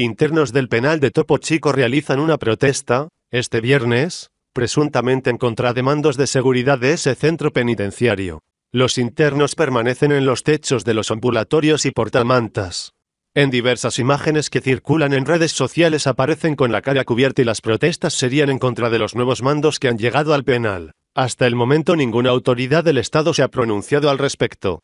Internos del penal de Topo Chico realizan una protesta, este viernes, presuntamente en contra de seguridad de ese centro penitenciario. Los internos permanecen en los techos de los ambulatorios y portamantas. En diversas imágenes que circulan en redes sociales aparecen con la cara cubierta y las protestas serían en contra de los nuevos mandos que han llegado al penal. Hasta el momento ninguna autoridad del Estado se ha pronunciado al respecto.